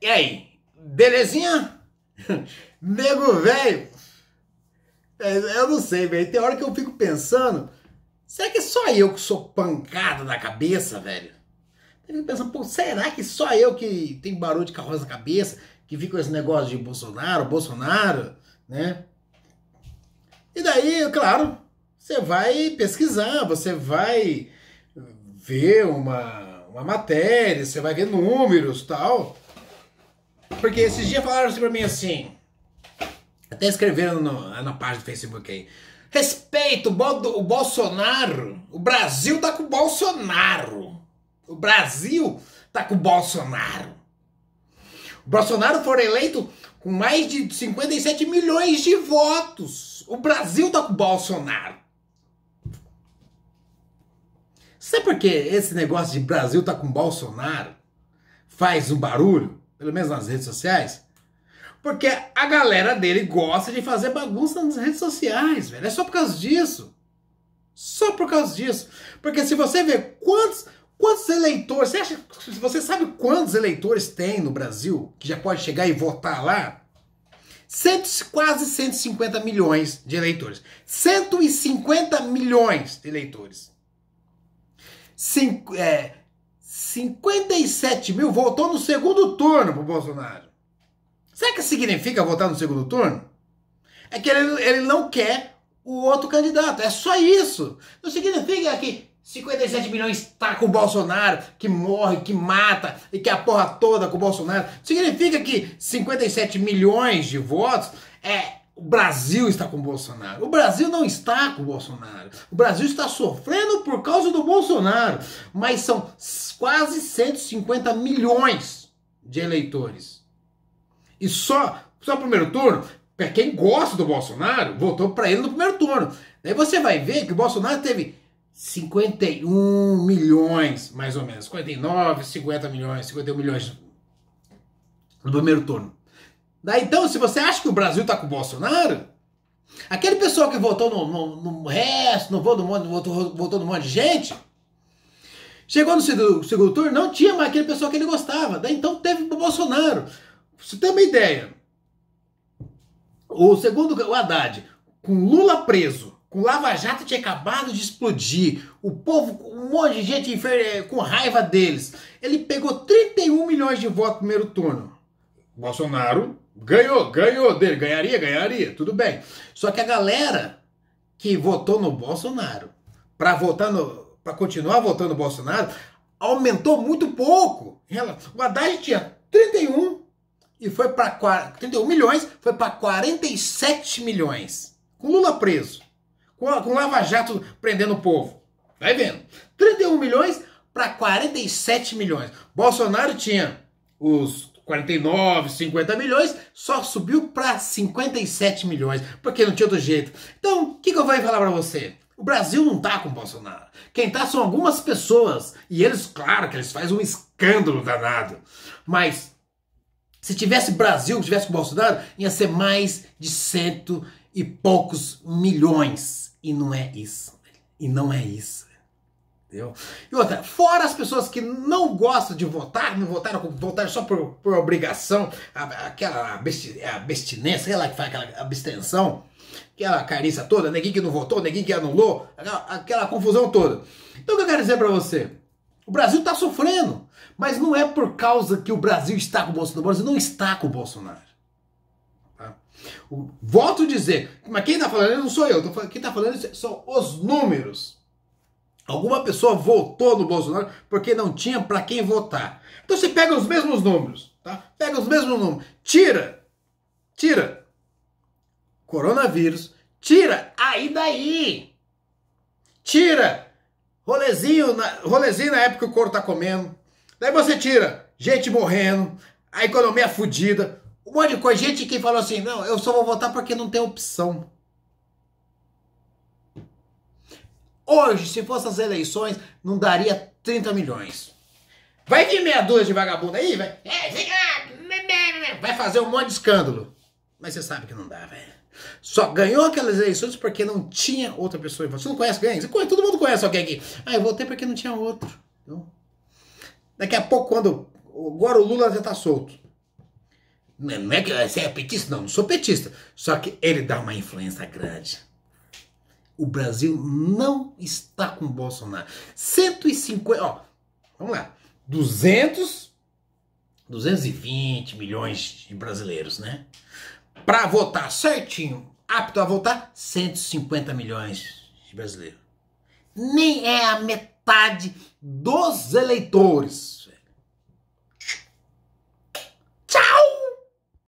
E aí? Belezinha? Nego velho. É, eu não sei, velho. Tem hora que eu fico pensando, será que é só eu que sou pancada na cabeça, velho? Eu fico pensando, pô, será que só eu que tenho barulho de carroça na cabeça, que fico com esse negócio de Bolsonaro, Bolsonaro, né? E daí, claro, você vai pesquisar, você vai ver uma, uma matéria, você vai ver números tal. Porque esses dias falaram assim pra mim assim. Até escreveram no, na página do Facebook aí. Respeito, o, o Bolsonaro. O Brasil tá com o Bolsonaro. O Brasil tá com o Bolsonaro. O Bolsonaro foi eleito com mais de 57 milhões de votos. O Brasil tá com o Bolsonaro. Sabe por que esse negócio de Brasil tá com Bolsonaro faz um barulho? pelo menos nas redes sociais, porque a galera dele gosta de fazer bagunça nas redes sociais, velho. É só por causa disso. Só por causa disso. Porque se você vê quantos, quantos eleitores, você acha, você sabe quantos eleitores tem no Brasil que já pode chegar e votar lá? Cento, quase 150 milhões de eleitores. 150 milhões de eleitores. Cinco, é, 57 mil votou no segundo turno pro Bolsonaro. Será que significa votar no segundo turno? É que ele, ele não quer o outro candidato. É só isso. Não significa que 57 milhões tá com o Bolsonaro, que morre, que mata e que a porra toda com o Bolsonaro. Significa que 57 milhões de votos é o Brasil está com o Bolsonaro. O Brasil não está com o Bolsonaro. O Brasil está sofrendo por causa do Bolsonaro. Mas são quase 150 milhões de eleitores. E só, só o primeiro turno, para quem gosta do Bolsonaro, votou para ele no primeiro turno. Daí você vai ver que o Bolsonaro teve 51 milhões, mais ou menos. 49, 50 milhões, 51 milhões no primeiro turno. Daí, então, se você acha que o Brasil está com o Bolsonaro, aquele pessoal que votou no, no, no resto, não votou no, monte, votou, votou no monte de gente, chegou no segundo, segundo turno, não tinha mais aquele pessoal que ele gostava. Daí, então, teve o Bolsonaro. você tem uma ideia. O segundo, o Haddad, com Lula preso, com Lava Jato tinha acabado de explodir, o povo, um monte de gente com raiva deles. Ele pegou 31 milhões de votos no primeiro turno. Bolsonaro ganhou, ganhou dele, ganharia, ganharia, tudo bem. Só que a galera que votou no Bolsonaro para votar no para continuar votando no Bolsonaro aumentou muito pouco. O Haddad tinha 31 e foi para 31 milhões, foi para 47 milhões. Com Lula preso, com, com Lava Jato prendendo o povo. Vai vendo. 31 milhões para 47 milhões. Bolsonaro tinha os 49, 50 milhões, só subiu para 57 milhões, porque não tinha outro jeito. Então, o que, que eu vou falar para você? O Brasil não tá com Bolsonaro. Quem tá são algumas pessoas. E eles, claro que eles fazem um escândalo danado. Mas se tivesse Brasil, se tivesse com Bolsonaro, ia ser mais de cento e poucos milhões. E não é isso. E não é isso. Entendeu? E outra, fora as pessoas que não gostam de votar, não votaram, votaram só por, por obrigação, aquela abstinência, sei lá que faz aquela abstenção, aquela carícia toda, ninguém que não votou, ninguém que anulou, aquela, aquela confusão toda. Então o que eu quero dizer para você? O Brasil está sofrendo, mas não é por causa que o Brasil está com o Bolsonaro, o Brasil não está com o Bolsonaro. Tá? O, volto a dizer, mas quem está falando não sou eu, quem está falando são os números. Alguma pessoa votou no Bolsonaro porque não tinha para quem votar. Então você pega os mesmos números, tá? Pega os mesmos números, tira, tira coronavírus, tira aí daí, tira rolezinho na, rolezinho na época que o couro tá comendo. Daí você tira gente morrendo, a economia fodida, um monte de coisa, gente que falou assim, não, eu só vou votar porque não tem opção. Hoje, se fossem as eleições, não daria 30 milhões. Vai vir meia dúzia de vagabundo aí, vai. É, vai fazer um monte de escândalo. Mas você sabe que não dá, velho. Só ganhou aquelas eleições porque não tinha outra pessoa. Você não conhece alguém? Você conhece, todo mundo conhece alguém aqui. Ah, eu votei porque não tinha outro. Então, daqui a pouco, quando. Agora o Lula já tá solto. É, não é que você é petista? Não, não sou petista. Só que ele dá uma influência grande. O Brasil não está com Bolsonaro. 150, ó, vamos lá. 200 220 milhões de brasileiros, né? Para votar certinho, apto a votar, 150 milhões de brasileiros. Nem é a metade dos eleitores.